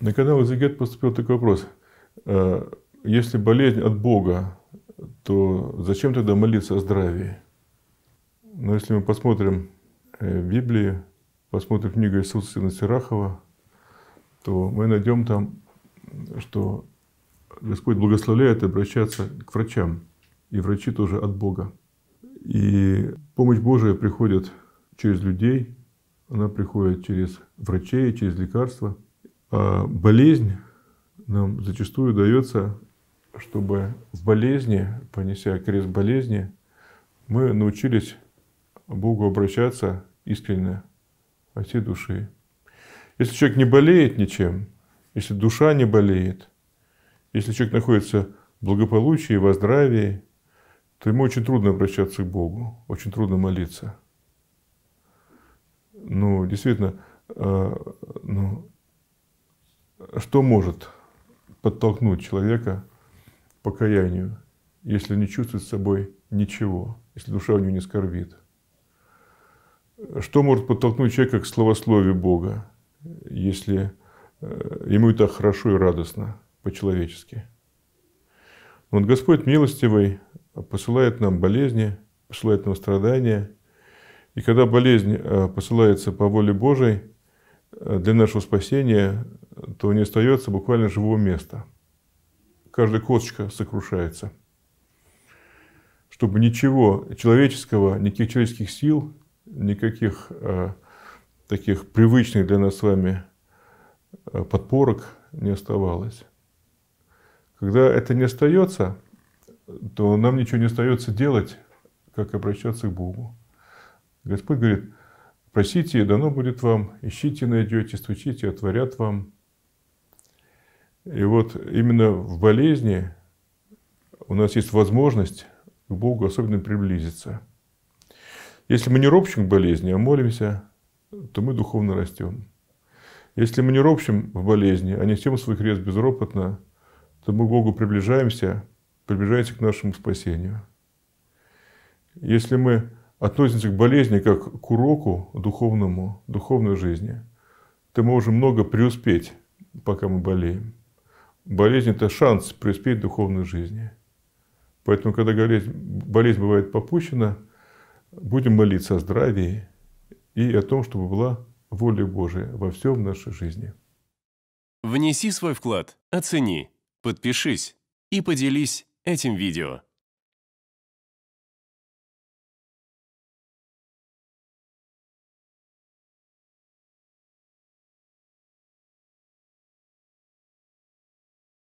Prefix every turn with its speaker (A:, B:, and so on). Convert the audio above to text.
A: На канал Изигет поступил такой вопрос. Э, если болезнь от Бога, то зачем тогда молиться о здравии? Но если мы посмотрим э, Библии, посмотрим книгу Иисуса Сына Сирахова, то мы найдем там, что Господь благословляет обращаться к врачам. И врачи тоже от Бога. И помощь Божия приходит через людей, она приходит через врачей, через лекарства – Э, болезнь нам зачастую дается, чтобы в болезни, понеся крест болезни, мы научились Богу обращаться искренне от всей души. Если человек не болеет ничем, если душа не болеет, если человек находится в благополучии, во здравии, то ему очень трудно обращаться к Богу, очень трудно молиться. Ну, действительно, э, ну, что может подтолкнуть человека к покаянию, если не чувствует с собой ничего, если душа у него не скорбит? Что может подтолкнуть человека к словословию Бога, если э, ему это хорошо и радостно по-человечески? Вот Господь милостивый посылает нам болезни, посылает нам страдания. И когда болезнь э, посылается по воле Божией, э, для нашего спасения то не остается буквально живого места. Каждая косточка сокрушается. Чтобы ничего человеческого, никаких человеческих сил, никаких э, таких привычных для нас с вами э, подпорок не оставалось. Когда это не остается, то нам ничего не остается делать, как обращаться к Богу. Господь говорит, просите, и дано будет вам, ищите, найдете, стучите, отворят вам – и вот именно в болезни у нас есть возможность к Богу особенно приблизиться. Если мы не ропщим к болезни, а молимся, то мы духовно растем. Если мы не ропщим в болезни, а несем свой крест безропотно, то мы к Богу приближаемся, приближаемся к нашему спасению. Если мы относимся к болезни как к уроку духовному, духовной жизни, то мы можем много преуспеть, пока мы болеем. Болезнь – это шанс преуспеть в духовной жизни. Поэтому, когда болезнь, болезнь бывает попущена, будем молиться о здравии и о том, чтобы была воля Божия во всем нашей жизни. Внеси свой вклад, оцени, подпишись и поделись этим видео.